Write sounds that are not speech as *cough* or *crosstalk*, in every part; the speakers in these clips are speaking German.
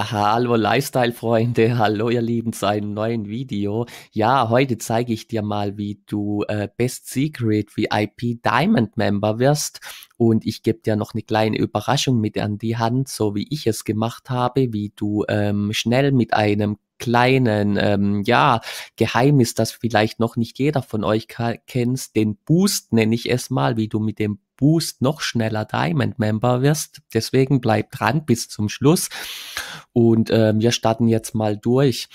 Hallo Lifestyle-Freunde, *laughs* hallo ihr Lieben zu einem neuen Video. Ja, heute zeige ich dir mal, wie du äh, Best Secret VIP Diamond Member wirst. Und ich gebe dir noch eine kleine Überraschung mit an die Hand, so wie ich es gemacht habe, wie du ähm, schnell mit einem kleinen, ähm, ja, Geheimnis, das vielleicht noch nicht jeder von euch kennt, den Boost nenne ich es mal, wie du mit dem Boost noch schneller Diamond Member wirst. Deswegen bleib dran bis zum Schluss. Und äh, wir starten jetzt mal durch.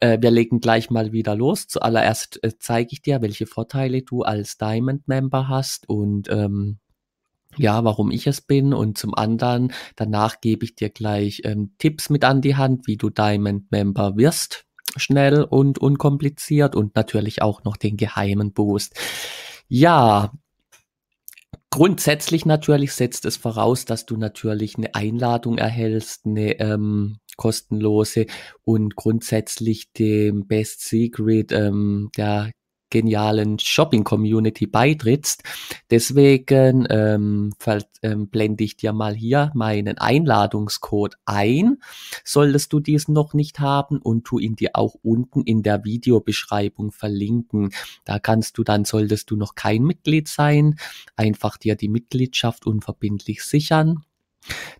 Äh, wir legen gleich mal wieder los. Zuallererst äh, zeige ich dir, welche Vorteile du als Diamond Member hast und ähm, ja, warum ich es bin und zum anderen, danach gebe ich dir gleich ähm, Tipps mit an die Hand, wie du Diamond Member wirst, schnell und unkompliziert und natürlich auch noch den geheimen Boost. Ja, grundsätzlich natürlich setzt es voraus, dass du natürlich eine Einladung erhältst, eine ähm, kostenlose und grundsätzlich dem Best Secret ähm, der genialen Shopping-Community beitrittst. Deswegen ähm, ähm, blende ich dir mal hier meinen Einladungscode ein. Solltest du diesen noch nicht haben und tu ihn dir auch unten in der Videobeschreibung verlinken. Da kannst du dann, solltest du noch kein Mitglied sein, einfach dir die Mitgliedschaft unverbindlich sichern.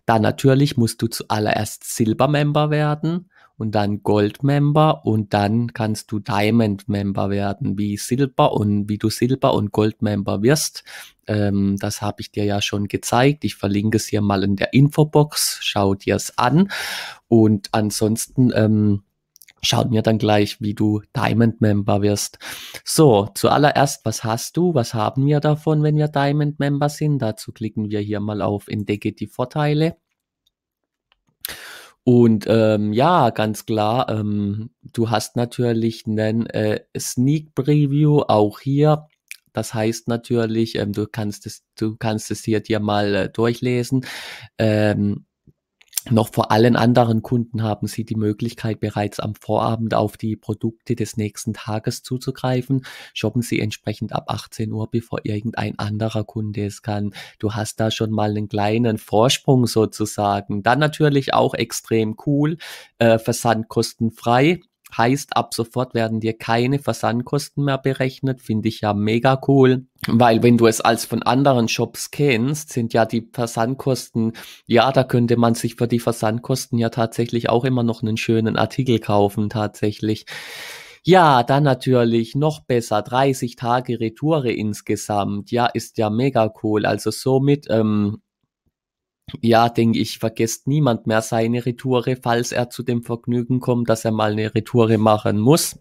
Dann natürlich musst du zuallererst Silbermember werden und dann Gold-Member und dann kannst du Diamond-Member werden, wie Silber und wie du Silber- und Gold-Member wirst. Ähm, das habe ich dir ja schon gezeigt. Ich verlinke es hier mal in der Infobox. Schau dir es an. Und ansonsten, ähm, schaut mir dann gleich, wie du Diamond Member wirst. So, zuallererst, was hast du? Was haben wir davon, wenn wir Diamond Member sind? Dazu klicken wir hier mal auf Entdecke die Vorteile. Und ähm, ja, ganz klar, ähm, du hast natürlich einen äh, Sneak Preview auch hier. Das heißt natürlich, ähm, du kannst es, du kannst es hier dir mal äh, durchlesen. Ähm, noch vor allen anderen Kunden haben Sie die Möglichkeit, bereits am Vorabend auf die Produkte des nächsten Tages zuzugreifen. Shoppen Sie entsprechend ab 18 Uhr, bevor irgendein anderer Kunde es kann. Du hast da schon mal einen kleinen Vorsprung sozusagen. Dann natürlich auch extrem cool, äh, versandkostenfrei Heißt, ab sofort werden dir keine Versandkosten mehr berechnet, finde ich ja mega cool. Weil wenn du es als von anderen Shops kennst, sind ja die Versandkosten, ja, da könnte man sich für die Versandkosten ja tatsächlich auch immer noch einen schönen Artikel kaufen, tatsächlich. Ja, dann natürlich noch besser, 30 Tage Retoure insgesamt, ja, ist ja mega cool. Also somit ähm, ja, denke ich, vergesst niemand mehr seine Retoure, falls er zu dem Vergnügen kommt, dass er mal eine Retoure machen muss.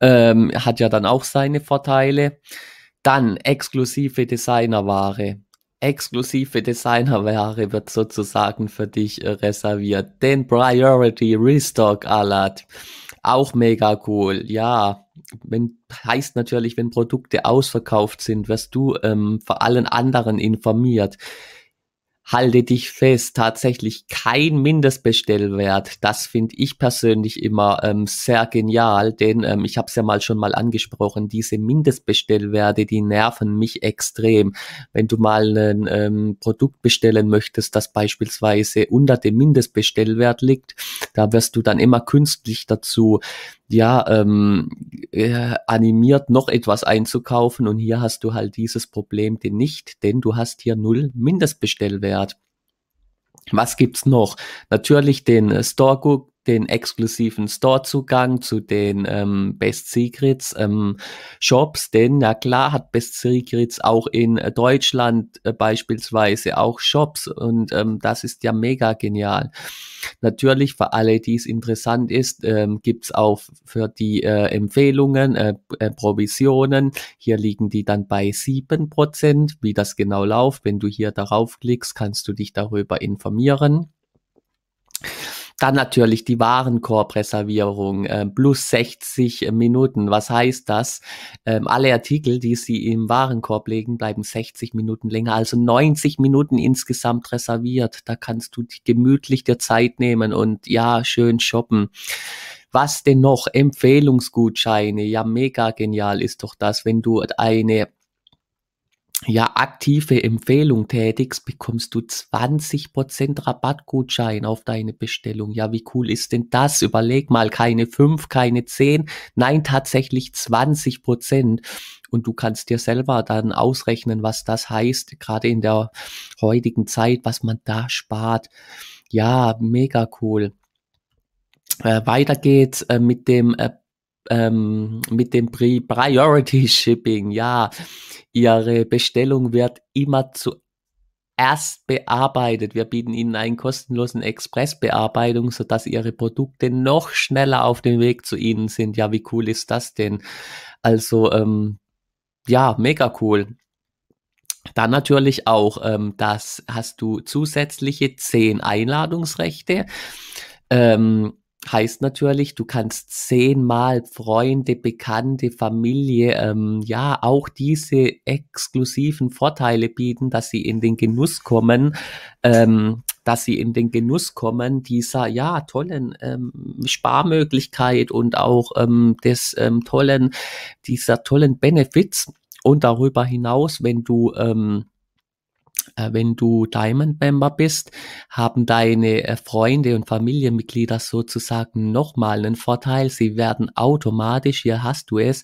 Ähm, hat ja dann auch seine Vorteile. Dann exklusive Designerware. Exklusive Designerware wird sozusagen für dich äh, reserviert. Den Priority Restock Alert. Auch mega cool. Ja, wenn, heißt natürlich, wenn Produkte ausverkauft sind, wirst du ähm, vor allen anderen informiert halte dich fest, tatsächlich kein Mindestbestellwert. Das finde ich persönlich immer ähm, sehr genial, denn ähm, ich habe es ja mal schon mal angesprochen, diese Mindestbestellwerte, die nerven mich extrem. Wenn du mal ein ähm, Produkt bestellen möchtest, das beispielsweise unter dem Mindestbestellwert liegt, da wirst du dann immer künstlich dazu ja, ähm, äh, animiert, noch etwas einzukaufen. Und hier hast du halt dieses Problem denn nicht, denn du hast hier null Mindestbestellwert. Mehrwert. Was gibt's noch? Natürlich den äh, Store den exklusiven Store-Zugang zu den ähm, Best Secrets ähm, Shops, denn na klar hat Best Secrets auch in äh, Deutschland äh, beispielsweise auch Shops und ähm, das ist ja mega genial. Natürlich für alle, die es interessant ist, ähm, gibt auch für die äh, Empfehlungen äh, äh, Provisionen. Hier liegen die dann bei sieben Prozent. Wie das genau läuft, wenn du hier darauf klickst, kannst du dich darüber informieren. Dann natürlich die Warenkorbreservierung, äh, plus 60 äh, Minuten. Was heißt das? Ähm, alle Artikel, die Sie im Warenkorb legen, bleiben 60 Minuten länger, also 90 Minuten insgesamt reserviert. Da kannst du gemütlich dir Zeit nehmen und ja, schön shoppen. Was denn noch? Empfehlungsgutscheine. Ja, mega genial ist doch das, wenn du eine ja, aktive Empfehlung tätigst, bekommst du 20% Rabattgutschein auf deine Bestellung. Ja, wie cool ist denn das? Überleg mal, keine 5, keine 10, nein, tatsächlich 20%. Und du kannst dir selber dann ausrechnen, was das heißt, gerade in der heutigen Zeit, was man da spart. Ja, mega cool. Äh, weiter geht's äh, mit dem äh, ähm, mit dem Pri Priority Shipping, ja, Ihre Bestellung wird immer zuerst bearbeitet. Wir bieten Ihnen einen kostenlosen Expressbearbeitung, sodass Ihre Produkte noch schneller auf dem Weg zu Ihnen sind. Ja, wie cool ist das denn? Also, ähm, ja, mega cool. Dann natürlich auch, ähm, das hast du zusätzliche 10 Einladungsrechte. Ähm, heißt natürlich, du kannst zehnmal Freunde, Bekannte, Familie, ähm, ja, auch diese exklusiven Vorteile bieten, dass sie in den Genuss kommen, ähm, dass sie in den Genuss kommen dieser, ja, tollen ähm, Sparmöglichkeit und auch ähm, des ähm, tollen, dieser tollen Benefits. Und darüber hinaus, wenn du, ähm, äh, wenn du Diamond-Member bist, haben deine äh, Freunde und Familienmitglieder sozusagen nochmal einen Vorteil. Sie werden automatisch, hier hast du es,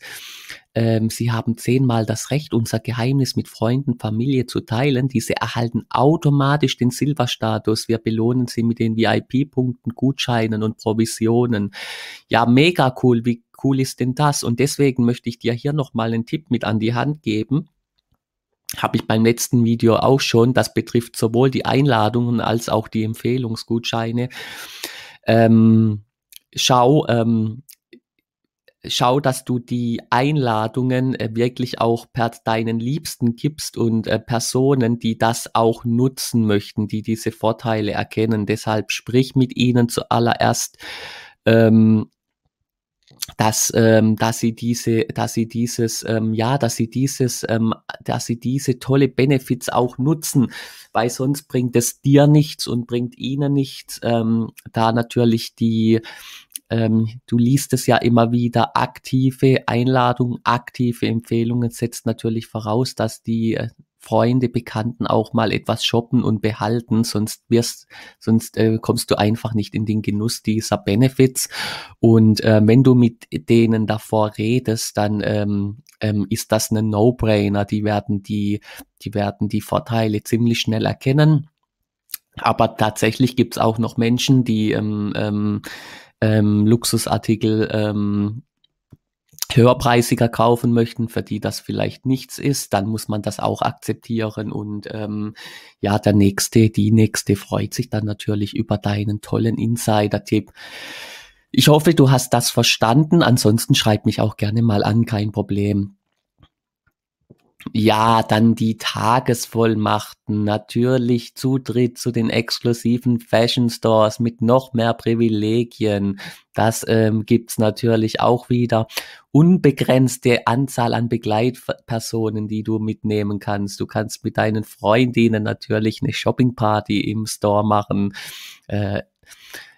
ähm, sie haben zehnmal das Recht, unser Geheimnis mit Freunden, Familie zu teilen. Diese erhalten automatisch den Silberstatus. Wir belohnen sie mit den VIP-Punkten, Gutscheinen und Provisionen. Ja, mega cool. Wie cool ist denn das? Und deswegen möchte ich dir hier nochmal einen Tipp mit an die Hand geben habe ich beim letzten Video auch schon. Das betrifft sowohl die Einladungen als auch die Empfehlungsgutscheine. Ähm, schau, ähm, schau, dass du die Einladungen äh, wirklich auch per deinen Liebsten gibst und äh, Personen, die das auch nutzen möchten, die diese Vorteile erkennen. Deshalb sprich mit ihnen zuallererst. Ähm, dass ähm, dass sie diese dass sie dieses ähm, ja dass sie dieses ähm, dass sie diese tolle Benefits auch nutzen weil sonst bringt es dir nichts und bringt ihnen nichts ähm, da natürlich die ähm, du liest es ja immer wieder aktive Einladung aktive Empfehlungen setzt natürlich voraus dass die äh, Freunde, Bekannten auch mal etwas shoppen und behalten, sonst wirst, sonst äh, kommst du einfach nicht in den Genuss dieser Benefits. Und äh, wenn du mit denen davor redest, dann ähm, ähm, ist das ein No-Brainer. Die werden die, die werden die Vorteile ziemlich schnell erkennen. Aber tatsächlich gibt's auch noch Menschen, die ähm, ähm, ähm, Luxusartikel ähm, höherpreisiger kaufen möchten, für die das vielleicht nichts ist, dann muss man das auch akzeptieren und ähm, ja, der nächste, die nächste freut sich dann natürlich über deinen tollen Insider-Tipp. Ich hoffe, du hast das verstanden. Ansonsten schreib mich auch gerne mal an, kein Problem ja, dann die Tagesvollmachten, natürlich Zutritt zu den exklusiven Fashion Stores mit noch mehr Privilegien. Das ähm, gibt's natürlich auch wieder. Unbegrenzte Anzahl an Begleitpersonen, die du mitnehmen kannst. Du kannst mit deinen Freundinnen natürlich eine Shopping Party im Store machen. Äh,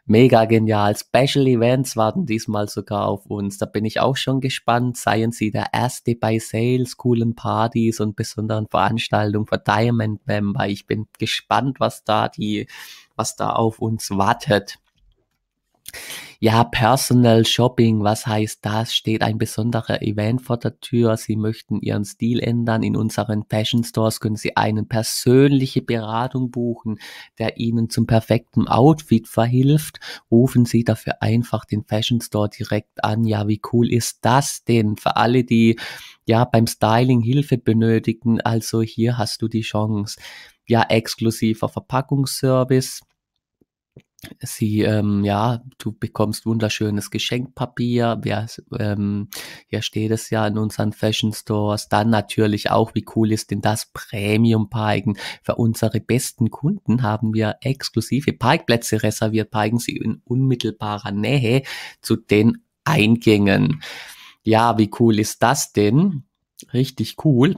mega genial. Special Events warten diesmal sogar auf uns. Da bin ich auch schon gespannt. Seien sie der erste bei Sales, coolen Partys und besonderen Veranstaltungen für Diamond Member. Ich bin gespannt, was da die, was da auf uns wartet. Ja, Personal Shopping, was heißt das? Steht ein besonderer Event vor der Tür. Sie möchten Ihren Stil ändern. In unseren Fashion Stores können Sie eine persönliche Beratung buchen, der Ihnen zum perfekten Outfit verhilft. Rufen Sie dafür einfach den Fashion Store direkt an. Ja, wie cool ist das denn? Für alle, die ja beim Styling Hilfe benötigen, also hier hast du die Chance. Ja, exklusiver Verpackungsservice sie, ähm, ja, du bekommst wunderschönes Geschenkpapier, ja, ähm, hier steht es ja in unseren Fashion Stores, dann natürlich auch, wie cool ist denn das, Premium Parken, für unsere besten Kunden haben wir exklusive Parkplätze reserviert, parken sie in unmittelbarer Nähe zu den Eingängen. Ja, wie cool ist das denn? Richtig cool.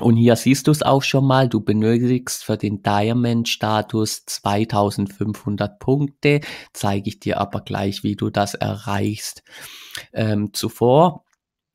Und hier siehst du es auch schon mal, du benötigst für den Diamond-Status 2500 Punkte, zeige ich dir aber gleich, wie du das erreichst. Ähm, zuvor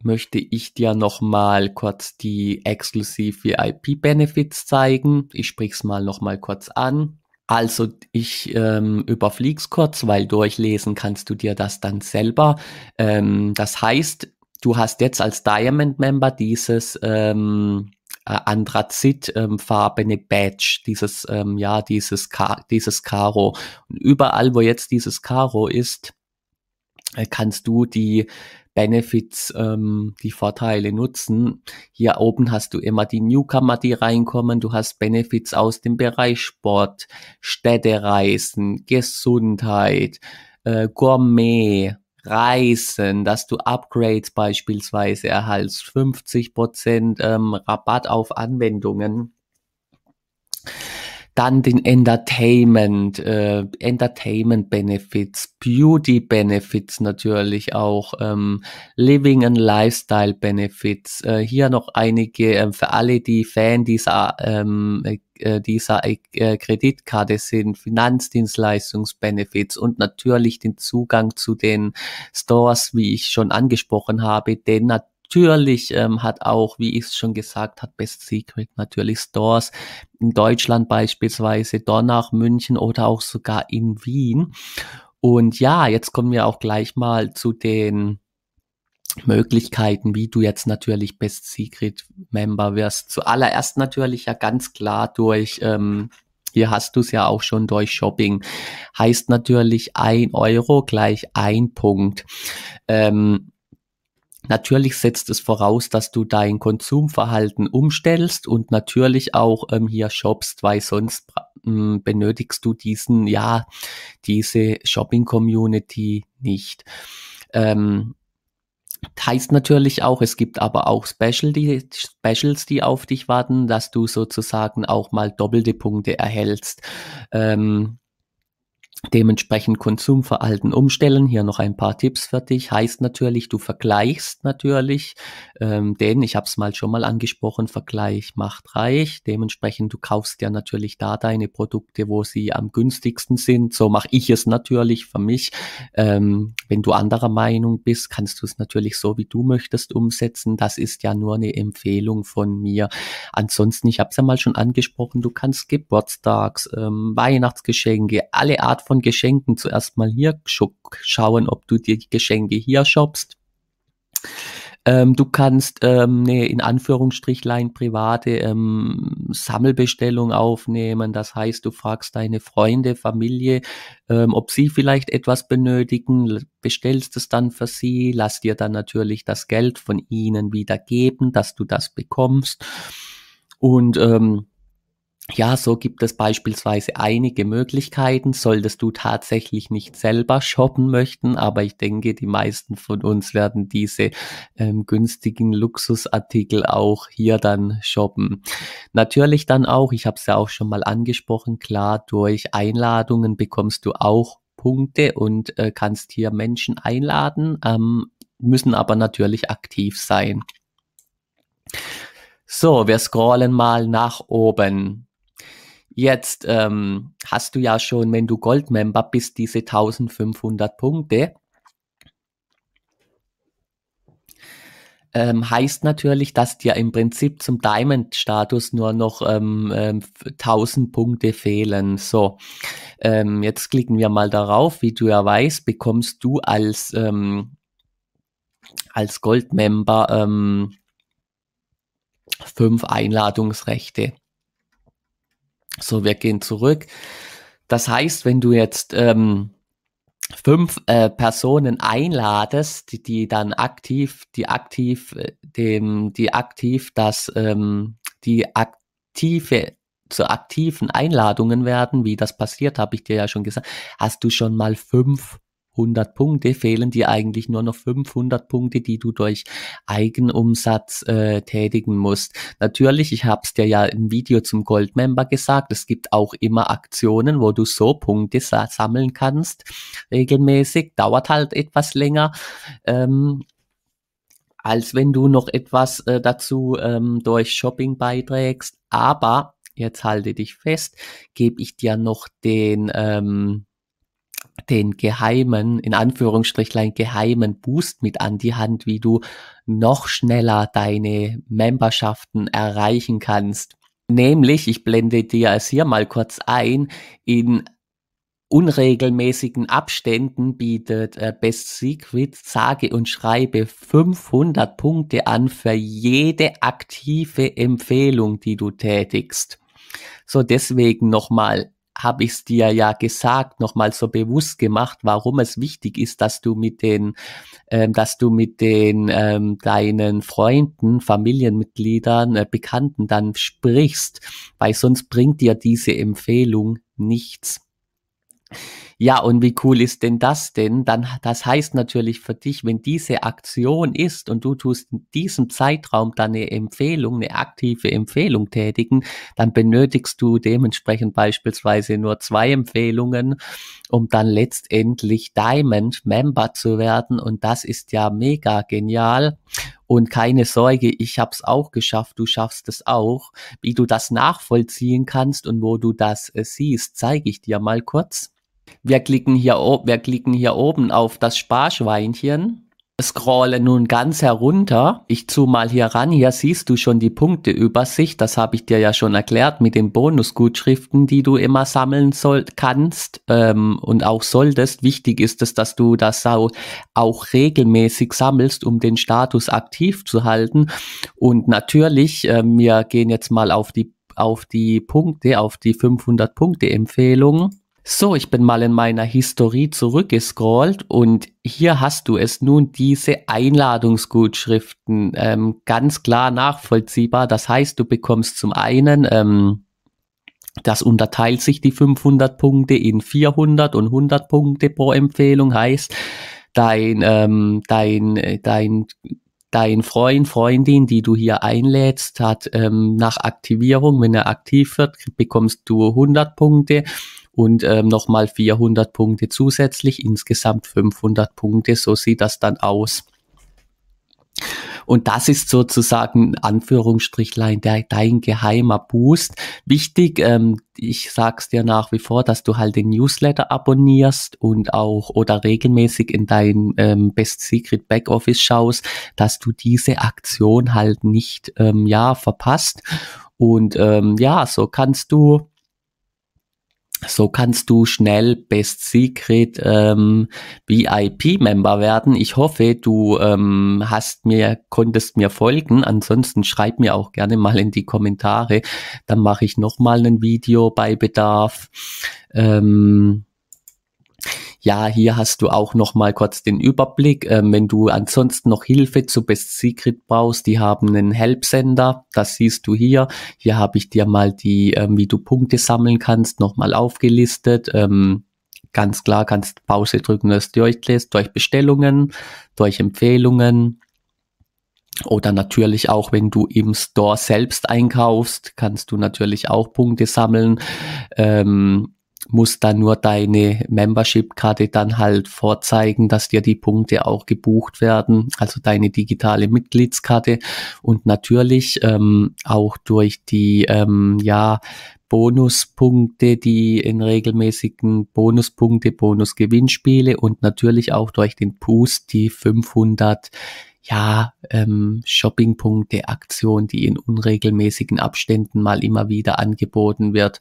möchte ich dir nochmal kurz die exklusiv VIP-Benefits zeigen. Ich sprich's mal nochmal kurz an. Also ich ähm, überflieg's kurz, weil durchlesen kannst du dir das dann selber. Ähm, das heißt, du hast jetzt als Diamond-Member dieses ähm, äh, Anthrazitfarbene ähm, Badge, dieses, ähm, ja, dieses, Ka dieses Karo. Und überall, wo jetzt dieses Karo ist, äh, kannst du die Benefits, ähm, die Vorteile nutzen. Hier oben hast du immer die Newcomer, die reinkommen. Du hast Benefits aus dem Bereich Sport, Städtereisen, Gesundheit, äh, Gourmet, Preisen, dass du Upgrades beispielsweise erhältst, 50% Prozent ähm, Rabatt auf Anwendungen. Dann den Entertainment, äh, Entertainment Benefits, Beauty Benefits natürlich auch, ähm, Living and Lifestyle Benefits. Äh, hier noch einige äh, für alle, die Fan dieser ähm, äh, dieser äh, Kreditkarte sind Finanzdienstleistungsbenefits und natürlich den Zugang zu den Stores, wie ich schon angesprochen habe, den natürlich ähm, hat auch, wie ich es schon gesagt hat, Best Secret natürlich Stores in Deutschland beispielsweise, Dornach, München oder auch sogar in Wien. Und ja, jetzt kommen wir auch gleich mal zu den Möglichkeiten, wie du jetzt natürlich Best Secret Member wirst. Zuallererst natürlich ja ganz klar durch, ähm, hier hast du es ja auch schon durch Shopping. Heißt natürlich ein Euro gleich ein Punkt. Ähm, Natürlich setzt es voraus, dass du dein Konsumverhalten umstellst und natürlich auch ähm, hier shoppst, weil sonst ähm, benötigst du diesen, ja, diese Shopping-Community nicht. Ähm, heißt natürlich auch, es gibt aber auch Special, die, Specials, die auf dich warten, dass du sozusagen auch mal doppelte Punkte erhältst. Ähm, dementsprechend Konsumverhalten umstellen. Hier noch ein paar Tipps für dich. Heißt natürlich, du vergleichst natürlich, ähm, denn ich habe es mal schon mal angesprochen, Vergleich macht reich. Dementsprechend, du kaufst ja natürlich da deine Produkte, wo sie am günstigsten sind. So mache ich es natürlich für mich. Ähm, wenn du anderer Meinung bist, kannst du es natürlich so, wie du möchtest, umsetzen. Das ist ja nur eine Empfehlung von mir. Ansonsten, ich habe es ja mal schon angesprochen, du kannst Geburtstags, ähm, Weihnachtsgeschenke, alle Art von Geschenken zuerst mal hier schauen, ob du dir die Geschenke hier shoppst. Ähm, du kannst ähm, ne, in Anführungsstrichlein private ähm, Sammelbestellung aufnehmen. Das heißt, du fragst deine Freunde, Familie, ähm, ob sie vielleicht etwas benötigen, bestellst es dann für sie, lass dir dann natürlich das Geld von ihnen wieder geben, dass du das bekommst. Und ähm, ja, so gibt es beispielsweise einige Möglichkeiten. Solltest du tatsächlich nicht selber shoppen möchten, aber ich denke, die meisten von uns werden diese ähm, günstigen Luxusartikel auch hier dann shoppen. Natürlich dann auch, ich habe es ja auch schon mal angesprochen, klar, durch Einladungen bekommst du auch Punkte und äh, kannst hier Menschen einladen, ähm, müssen aber natürlich aktiv sein. So, wir scrollen mal nach oben. Jetzt ähm, hast du ja schon, wenn du Goldmember bist, diese 1500 Punkte. Ähm, heißt natürlich, dass dir im Prinzip zum Diamond-Status nur noch ähm, ähm, 1000 Punkte fehlen. So, ähm, jetzt klicken wir mal darauf. Wie du ja weißt, bekommst du als, ähm, als Gold-Member ähm, fünf Einladungsrechte. So, wir gehen zurück. Das heißt, wenn du jetzt ähm, fünf äh, Personen einladest, die, die dann aktiv, die aktiv, äh, dem, die aktiv dass ähm, die aktive zu aktiven Einladungen werden, wie das passiert, habe ich dir ja schon gesagt. Hast du schon mal fünf 100 Punkte, fehlen dir eigentlich nur noch 500 Punkte, die du durch Eigenumsatz äh, tätigen musst. Natürlich, ich habe es dir ja im Video zum Goldmember gesagt, es gibt auch immer Aktionen, wo du so Punkte sa sammeln kannst, regelmäßig, dauert halt etwas länger. Ähm, als wenn du noch etwas äh, dazu ähm, durch Shopping beiträgst. Aber jetzt halte dich fest, gebe ich dir noch den ähm, den geheimen, in Anführungsstrichlein geheimen Boost mit an die Hand, wie du noch schneller deine Memberschaften erreichen kannst. Nämlich, ich blende dir es hier mal kurz ein, in unregelmäßigen Abständen bietet äh, Best Secret sage und schreibe 500 Punkte an für jede aktive Empfehlung, die du tätigst. So deswegen nochmal habe ich es dir ja gesagt, nochmal so bewusst gemacht, warum es wichtig ist, dass du mit den, ähm, dass du mit den ähm, deinen Freunden, Familienmitgliedern, äh, Bekannten dann sprichst, weil sonst bringt dir diese Empfehlung nichts. Ja, und wie cool ist denn das denn? Dann, das heißt natürlich für dich, wenn diese Aktion ist und du tust in diesem Zeitraum dann eine Empfehlung, eine aktive Empfehlung tätigen, dann benötigst du dementsprechend beispielsweise nur zwei Empfehlungen, um dann letztendlich Diamond Member zu werden. Und das ist ja mega genial. Und keine Sorge, ich habe es auch geschafft, du schaffst es auch. Wie du das nachvollziehen kannst und wo du das äh, siehst, zeige ich dir mal kurz. Wir klicken hier, wir klicken hier oben auf das Sparschweinchen, scrolle nun ganz herunter. Ich zoome mal hier ran. Hier siehst du schon die Punkteübersicht. Das habe ich dir ja schon erklärt mit den Bonusgutschriften, die du immer sammeln soll kannst ähm, und auch solltest. Wichtig ist es, dass du das auch, regelmäßig sammelst, um den Status aktiv zu halten. Und natürlich, äh, wir gehen jetzt mal auf die auf die Punkte, auf die 500 Punkte empfehlungen so, ich bin mal in meiner Historie zurückgescrollt und hier hast du es nun, diese Einladungsgutschriften, ähm, ganz klar nachvollziehbar. Das heißt, du bekommst zum einen, ähm, das unterteilt sich die 500 Punkte in 400 und 100 Punkte pro Empfehlung, heißt, dein, ähm, dein, äh, dein dein Freund, Freundin, die du hier einlädst, hat ähm, nach Aktivierung, wenn er aktiv wird, bekommst du 100 Punkte und ähm, nochmal 400 Punkte zusätzlich, insgesamt 500 Punkte, so sieht das dann aus. Und das ist sozusagen Anführungsstrichlein der, dein geheimer Boost. Wichtig, ähm, ich sag's dir nach wie vor, dass du halt den Newsletter abonnierst und auch oder regelmäßig in dein ähm, Best Secret Backoffice schaust, dass du diese Aktion halt nicht ähm, ja verpasst. Und ähm, ja, so kannst du so kannst du schnell Best Secret ähm, VIP-Member werden. Ich hoffe, du ähm, hast mir, konntest mir folgen. Ansonsten schreib mir auch gerne mal in die Kommentare. Dann mache ich nochmal ein Video bei Bedarf. Ähm, ja, hier hast du auch noch mal kurz den Überblick. Ähm, wenn du ansonsten noch Hilfe zu Best Secret brauchst, die haben einen Help Center, das siehst du hier. Hier habe ich dir mal die, ähm, wie du Punkte sammeln kannst, noch mal aufgelistet. Ähm, ganz klar kannst Pause drücken, dass du durchlässt, durch Bestellungen, durch Empfehlungen, oder natürlich auch, wenn du im Store selbst einkaufst, kannst du natürlich auch Punkte sammeln. Ähm, musst dann nur deine Membership-Karte dann halt vorzeigen, dass dir die Punkte auch gebucht werden, also deine digitale Mitgliedskarte und natürlich ähm, auch durch die ähm, ja Bonuspunkte, die in regelmäßigen Bonuspunkte, Bonusgewinnspiele und natürlich auch durch den Boost die 500 ja, ähm, Shoppingpunkte-Aktion, die in unregelmäßigen Abständen mal immer wieder angeboten wird.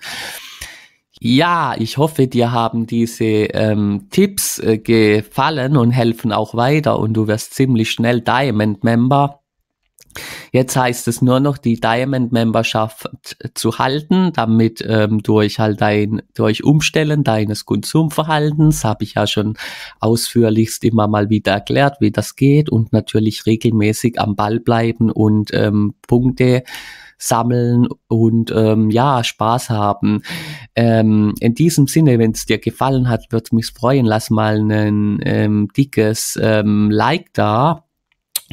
Ja, ich hoffe, dir haben diese ähm, Tipps äh, gefallen und helfen auch weiter und du wirst ziemlich schnell Diamond Member. Jetzt heißt es nur noch, die Diamond-Memberschaft zu halten, damit ähm, durch halt dein, durch Umstellen deines Konsumverhaltens, habe ich ja schon ausführlichst immer mal wieder erklärt, wie das geht und natürlich regelmäßig am Ball bleiben und ähm, Punkte sammeln und ähm, ja, Spaß haben. Ähm, in diesem Sinne, wenn es dir gefallen hat, würde mich freuen. Lass mal ein ähm, dickes ähm, Like da.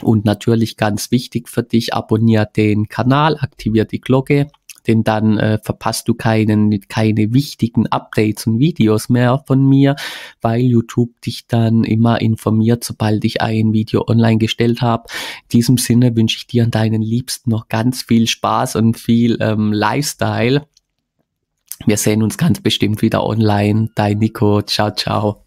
Und natürlich ganz wichtig für dich, abonniere den Kanal, aktiviere die Glocke denn dann äh, verpasst du keinen, keine wichtigen Updates und Videos mehr von mir, weil YouTube dich dann immer informiert, sobald ich ein Video online gestellt habe. In diesem Sinne wünsche ich dir und deinen Liebsten noch ganz viel Spaß und viel ähm, Lifestyle. Wir sehen uns ganz bestimmt wieder online. Dein Nico. Ciao, ciao.